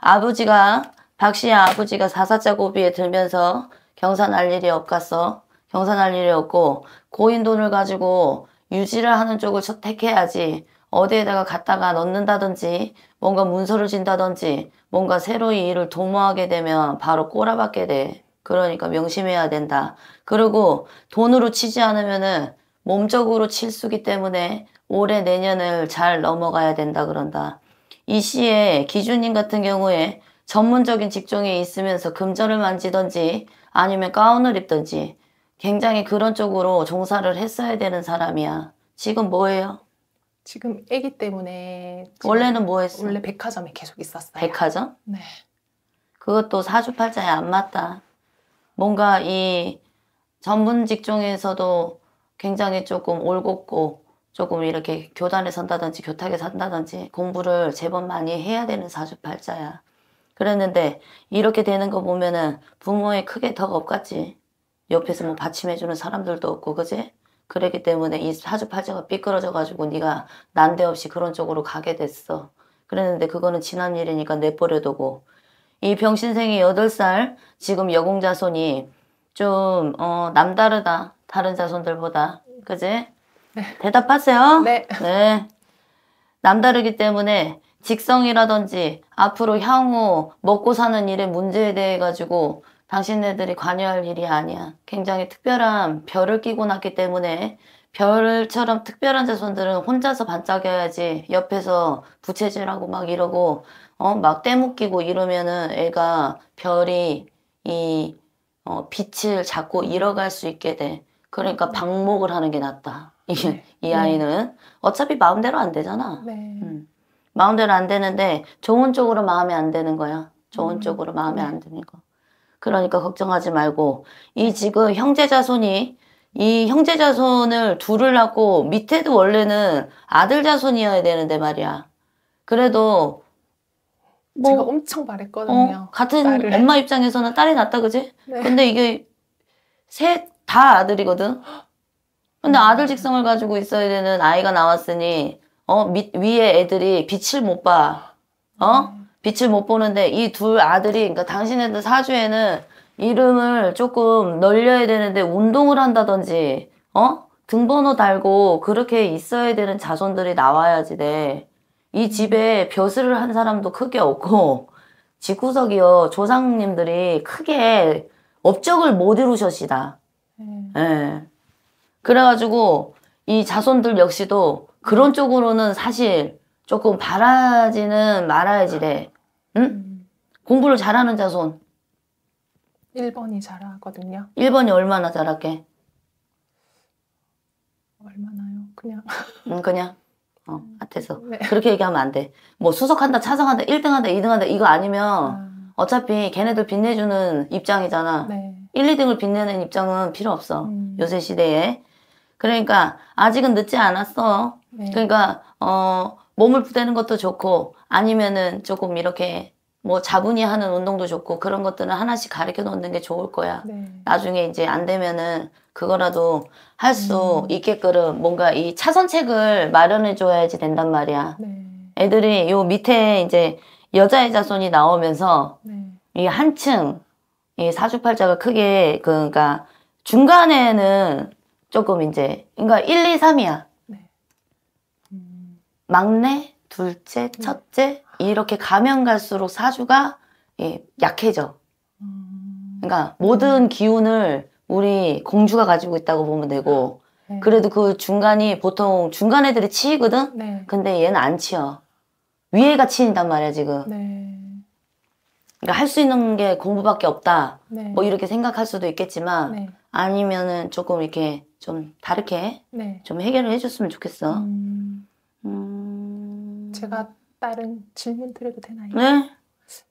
아버지가 박씨의 아버지가 사사자 고비에 들면서 경산할 일이 없겠어 경산할 일이 없고 고인 돈을 가지고 유지를 하는 쪽을 선택해야지 어디에다가 갖다가 넣는다든지 뭔가 문서를 진다든지 뭔가 새로 이 일을 도모하게 되면 바로 꼬라박게 돼. 그러니까 명심해야 된다. 그리고 돈으로 치지 않으면은 몸적으로 칠수기 때문에 올해 내년을 잘 넘어가야 된다 그런다. 이 시에 기준인 같은 경우에 전문적인 직종에 있으면서 금전을 만지던지 아니면 가운을 입던지 굉장히 그런 쪽으로 종사를 했어야 되는 사람이야. 지금 뭐예요? 지금 아기 때문에 지금 원래는 뭐 했어? 원래 백화점에 계속 있었어요. 백화점? 네. 그것도 사주팔자에 안 맞다. 뭔가 이 전문 직종에서도 굉장히 조금 올곧고 조금 이렇게 교단에 산다든지 교탁에 산다든지 공부를 제법 많이 해야 되는 사주팔자야. 그랬는데 이렇게 되는 거 보면은 부모에 크게 덕 없겠지. 옆에서 뭐 받침해주는 사람들도 없고 그지? 그랬기 때문에 이 사주팔자가 삐끄러져가지고 네가 난데없이 그런 쪽으로 가게 됐어. 그랬는데 그거는 지난 일이니까 내버려두고 이 병신생이 8살 지금 여공자손이 좀 어, 남다르다. 다른 자손들보다. 그지? 대답하세요. 네. 네. 남다르기 때문에 직성이라든지 앞으로 향후 먹고 사는 일의 문제에 대해 가지고 당신네들이 관여할 일이 아니야. 굉장히 특별한 별을 끼고 났기 때문에 별처럼 특별한 자손들은 혼자서 반짝여야지 옆에서 부채질하고 막 이러고 어막 떼묶기고 이러면은 애가 별이 이 어, 빛을 자꾸 잃어갈 수 있게 돼. 그러니까 방목을 하는 게 낫다. 이, 네. 이 아이는 어차피 마음대로 안 되잖아. 네. 음. 마음대로 안 되는데 좋은 쪽으로 마음에 안 되는 거야. 좋은 음. 쪽으로 마음에 안 네. 드는 거. 그러니까 걱정하지 말고 이 지금 형제 자손이 이 형제 자손을 둘을 낳고 밑에도 원래는 아들 자손이어야 되는데 말이야. 그래도 뭐 제가 엄청 바랬거든요. 어, 같은 딸을. 엄마 입장에서는 딸이 낳다 그지? 네. 근데 이게 셋 다 아들이거든. 근데 아들 직성을 가지고 있어야 되는 아이가 나왔으니 어 밑, 위에 애들이 빛을 못 봐. 어? 빛을 못 보는데 이 둘 아들이 그니까 당신네들 사주에는 이름을 조금 널려야 되는데 운동을 한다든지 어? 등번호 달고 그렇게 있어야 되는 자손들이 나와야지 돼. 이 집에 벼슬을 한 사람도 크게 없고 집구석이요 조상님들이 크게 업적을 못 이루셨시다. 음. 예. 그래가지고 이 자손들 역시도 그런 쪽으로는 사실 조금 바라지는 말아야지래. 응? 음. 공부를 잘하는 자손. 1번이 잘하거든요. 1번이 얼마나 잘할게? 얼마나요? 그냥. 응, 그냥. 어, 앞에서. 음. 네. 그렇게 얘기하면 안 돼. 뭐 수석한다, 차석한다, 1등한다, 2등한다, 이거 아니면 아. 어차피 걔네들 빛내주는 입장이잖아. 네. 1, 2등을 빛내는 입장은 필요 없어. 음. 요새 시대에. 그러니까 아직은 늦지 않았어. 네. 그러니까 어 몸을 부대는 것도 좋고 아니면은 조금 이렇게 뭐 자분이 하는 운동도 좋고 그런 것들은 하나씩 가르쳐 놓는 게 좋을 거야. 네. 나중에 이제 안 되면은 그거라도 할수 음. 있게끔 뭔가 이 차선책을 마련해 줘야지 된단 말이야. 네. 애들이 요 밑에 이제 여자의 자손이 나오면서 네. 이 한층 이 사주팔자가 크게 그 그러니까 중간에는 조금 이제 그러니까 1, 2, 3이야. 네. 음. 막내, 둘째, 네. 첫째 이렇게 가면 갈수록 사주가 예, 약해져. 음. 그러니까 모든 음. 기운을 우리 공주가 가지고 있다고 보면 되고 네. 그래도 그 중간이 보통 중간 애들이 치이거든. 네. 근데 얘는 안 치여. 위에가 치인단 말이야 지금. 네. 그러니까 할 수 있는 게 공부밖에 없다. 네. 뭐 이렇게 생각할 수도 있겠지만 네. 아니면은 조금 이렇게 좀 다르게 네. 좀 해결을 해줬으면 좋겠어. 음... 음... 제가 다른 질문 드려도 되나요? 네.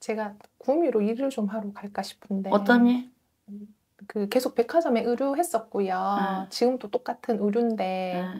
제가 구미로 일을 좀 하러 갈까 싶은데 어떤 일? 그 계속 백화점에 의류했었고요. 아. 지금도 똑같은 의류인데 아.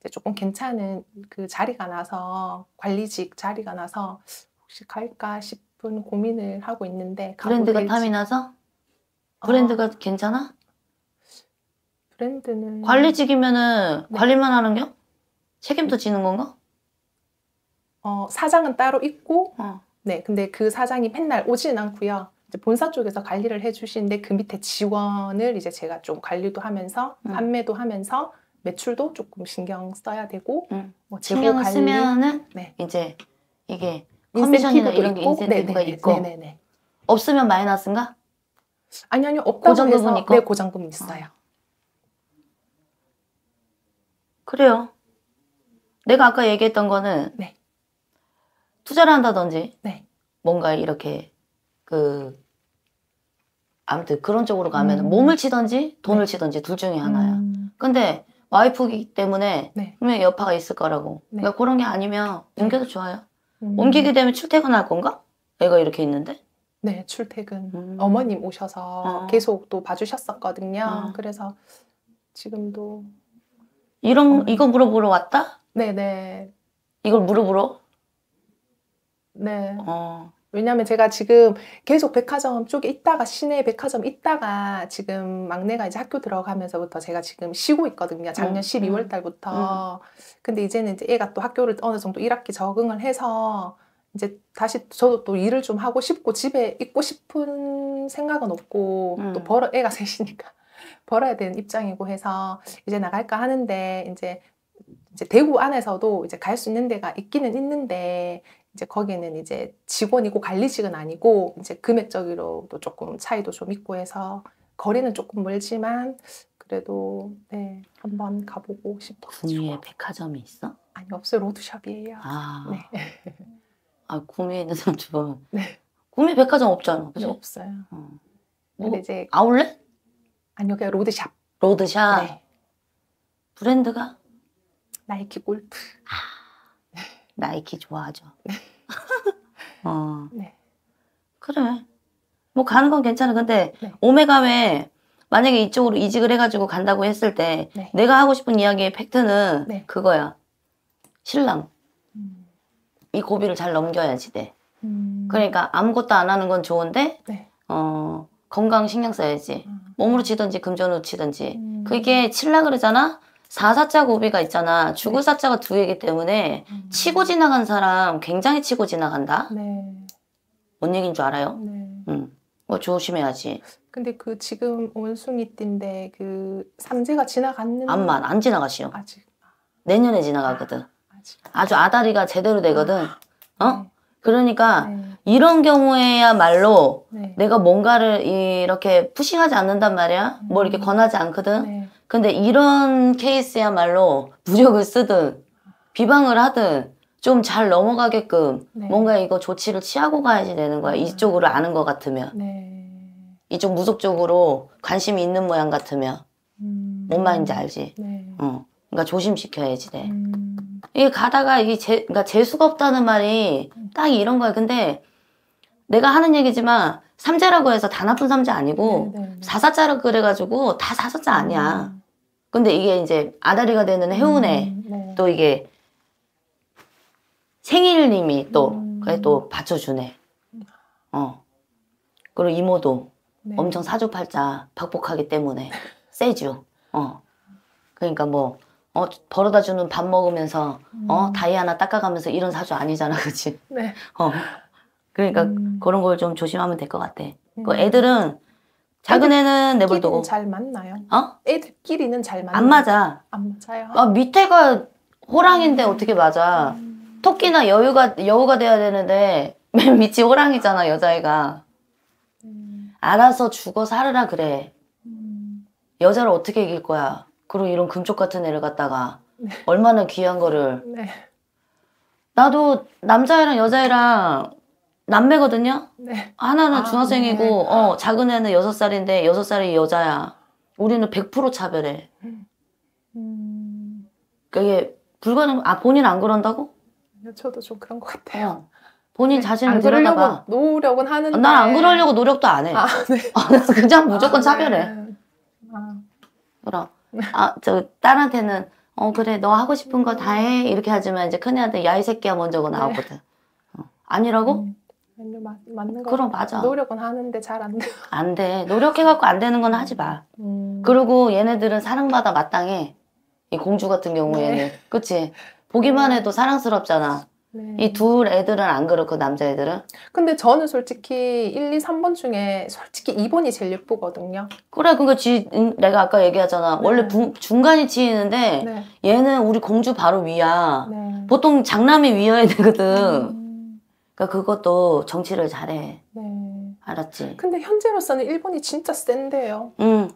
이제 조금 괜찮은 그 자리가 나서 관리직 자리가 나서 혹시 갈까 싶은 고민을 하고 있는데 브랜드가 탐이 나서 어. 브랜드가 어. 괜찮아? 브랜드는 관리직이면은 네. 관리만 하는 겨? 책임도 지는 건가? 어, 사장은 따로 있고 어. 네 근데 그 사장이 맨날 오지는 않고요. 본사 쪽에서 관리를 해주시는데 그 밑에 지원을 이제 제가 좀 관리도 하면서 음. 판매도 하면서 매출도 조금 신경 써야 되고 음. 뭐 신경 관리, 쓰면은 네. 이제 이게 커미션이나 이런 게 네, 네, 네. 인센티브가 네네. 있고 네네. 없으면 마이너스인가? 아니 아니요 없다고 고정금 해서 있네 고정금 있어요. 어. 그래요. 내가 아까 얘기했던 거는 네. 투자를 한다든지 네. 뭔가 이렇게 그 아무튼 그런 쪽으로 가면 음. 몸을 치든지 돈을 네. 치든지 둘 중에 하나야. 음. 근데 와이프기 때문에 네. 분명히 여파가 있을 거라고. 네. 그러니까 그런 게 아니면 네. 옮겨도 좋아요. 음. 옮기게 되면 출퇴근할 건가? 애가 이렇게 있는데? 네, 출퇴근. 음. 어머님 오셔서 어. 계속 또 봐주셨었거든요. 어. 그래서 지금도 이런 어. 이거 물어보러 왔다? 네네. 이걸 물어보러? 네. 어. 왜냐면 제가 지금 계속 백화점 쪽에 있다가 시내 백화점 있다가 지금 막내가 이제 학교 들어가면서부터 제가 지금 쉬고 있거든요. 작년 음, 12월 음. 달부터. 음. 근데 이제는 이제 애가 또 학교를 어느 정도 1학기 적응을 해서 이제 다시 저도 또 일을 좀 하고 싶고 집에 있고 싶은 생각은 없고 음. 또 벌어 애가 셋이니까 벌어야 되는 입장이고 해서 이제 나갈까 하는데 이제 이제 대구 안에서도 이제 갈 수 있는 데가 있기는 있는데 이제 거기는 이제 직원이고 관리직은 아니고 이제 금액적으로도 조금 차이도 좀 있고 해서 거리는 조금 멀지만 그래도 네 한번 가보고 싶었 구미에 백화점이 있어? 아니 없어요 로드샵이에요. 아, 네. 아 구미에 있는 사람 주 네. 구미 백화점 없잖아. 그치? 없어요. 어. 근데 뭐 이제 아울렛? 아니요, 그냥 로드샵. 로드샵. 네. 브랜드가 나이키 골프. 아, 나이키 좋아하죠. 네. 어. 네. 그래. 뭐 가는 건 괜찮아. 근데 네. 오메가에 만약에 이쪽으로 이직을 해가지고 간다고 했을 때 네. 내가 하고 싶은 이야기의 팩트는 네. 그거야. 신랑. 음. 이 고비를 잘 넘겨야지 돼. 음. 그러니까 아무것도 안 하는 건 좋은데 네. 어 건강 신경 써야지. 음. 몸으로 치든지 금전으로 치든지. 음. 그게 칠라 그러잖아? 사사자 고비가 있잖아. 죽을 네. 사자가 두 개이기 때문에 음. 치고 지나간 사람 굉장히 치고 지나간다. 네. 뭔 얘기인 줄 알아요? 네. 음. 뭐 조심해야지. 근데 그 지금 원숭이 띠인데 그 삼재가 지나갔는 안만 안 지나가시오. 아직. 내년에 지나가거든. 아, 아직. 아주 아다리가 제대로 되거든. 아, 어? 네. 그러니까 네. 이런 경우에야말로 네. 내가 뭔가를 이렇게 푸싱하지 않는단 말이야. 음. 뭐 이렇게 음. 권하지 않거든. 네. 근데 이런 케이스야말로 무력을 쓰든 비방을 하든 좀 잘 넘어가게끔 네. 뭔가 이거 조치를 취하고 가야지 되는 거야. 음. 이쪽으로 아는 것 같으면. 네. 이쪽 무속 적으로 관심이 있는 모양 같으면. 음. 뭔 말인지 알지? 네. 어. 그러니까 조심시켜야지 돼. 네. 음. 이게 가다가 이게 재, 그러니까 재수가 없다는 말이 음. 딱 이런 거야. 근데 내가 하는 얘기지만 삼재라고 해서 다 나쁜 삼재 아니고 네, 네, 사사자라 그래가지고 다 사사자 아니야. 음. 근데 이게 이제 아다리가 되는 해운에 음. 네. 또 이게 생일님이 또 음. 그래 또 받쳐주네. 어. 그리고 이모도 네. 엄청 사주팔자 박복하기 때문에 세죠. 어. 그러니까 뭐 어, 벌어다 주는 밥 먹으면서 음. 어, 다이 하나 닦아가면서 이런 사주 아니잖아, 그치? 네. 어. 그러니까 음. 그런 걸 좀 조심하면 될 것 같아. 그 음. 그 애들은 작은 애는 내버려두고. 잘 만나요. 어? 애들끼리는 잘 만나요. 안 맞아. 안 맞아요. 아, 밑에가 호랑인데 음. 어떻게 맞아? 음. 토끼나 여우가 여우가 돼야 되는데 맨 밑이 호랑이잖아 여자애가. 음. 알아서 죽어 살으라 그래. 여자를 어떻게 이길 거야? 그리고 이런 금쪽 같은 애를 갖다가 네. 얼마나 귀한 거를. 네. 나도 남자애랑 여자애랑 남매거든요. 네. 하나는 아, 중학생이고 네. 어 작은 애는 여섯 살인데 여섯 살이 여자야. 우리는 100% 차별해. 음... 이게 불가능. 아 본인 안 그런다고? 네, 저도 좀 그런 것 같아요. 어. 본인 네, 자신을 들여다봐. 노력은 하는데. 난 안 그러려고 노력도 안 해. 아, 네. 어, 그냥 무조건 아, 차별해. 네. 아. 그럼. 아, 저 딸한테는 어 그래 너 하고 싶은 거 다 해 이렇게 하지만 이제 큰애한테 야이 새끼야 먼저고 네. 나오거든. 어. 아니라고? 음. 아니요 음. 맞는 거. 그럼 맞아. 노력은 하는데 잘 안 돼. 안 돼. 노력해갖고 안 되는 건 하지 마. 음. 그리고 얘네들은 사랑받아 마땅해. 이 공주 같은 경우에는 네. 그치 보기만 해도 사랑스럽잖아. 네. 이둘 애들은 안 그렇고 그 남자애들은? 근데 저는 솔직히 1, 2, 3번 중에 솔직히 2번이 제일 예쁘거든요. 그래 그러니까 지, 음, 내가 아까 얘기하잖아. 네. 원래 부, 중간이 치이는데 네. 얘는 우리 공주 바로 위야. 네. 보통 장남이 위여야 되거든. 음. 그러니까 그것도 정치를 잘해. 네. 알았지? 근데 현재로서는 1번이 진짜 센데요. 음.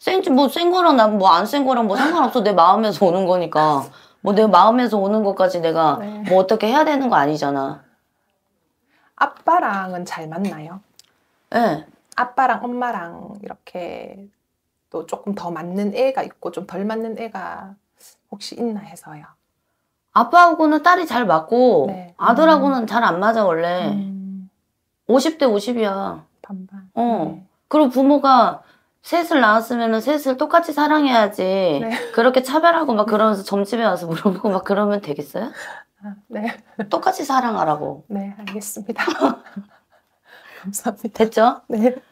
센뭐센 거랑 뭐안 센 거랑 뭐 상관없어 내 마음에서 오는 거니까. 뭐내 마음에서 오는 것까지 내가 네. 뭐 어떻게 해야 되는 거 아니잖아. 아빠랑은 잘 맞나요? 예. 네. 아빠랑 엄마랑 이렇게 또 조금 더 맞는 애가 있고 좀 덜 맞는 애가 혹시 있나 해서요. 아빠하고는 딸이 잘 맞고 네. 아들하고는 음. 잘안 맞아 원래. 음. 50대 50이야. 반반. 어. 네. 그리고 부모가 셋을 낳았으면 셋을 똑같이 사랑해야지. 네. 그렇게 차별하고 막 그러면서 점집에 와서 물어보고 막 그러면 되겠어요? 아, 네. 똑같이 사랑하라고. 네, 알겠습니다. 감사합니다. 됐죠? 네.